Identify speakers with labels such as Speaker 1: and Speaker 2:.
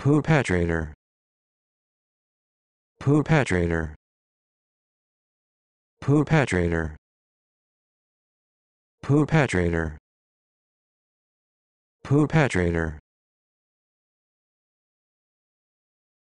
Speaker 1: Perpetrator. Perpetrator. Perpetrator. Perpetrator. Perpetrator.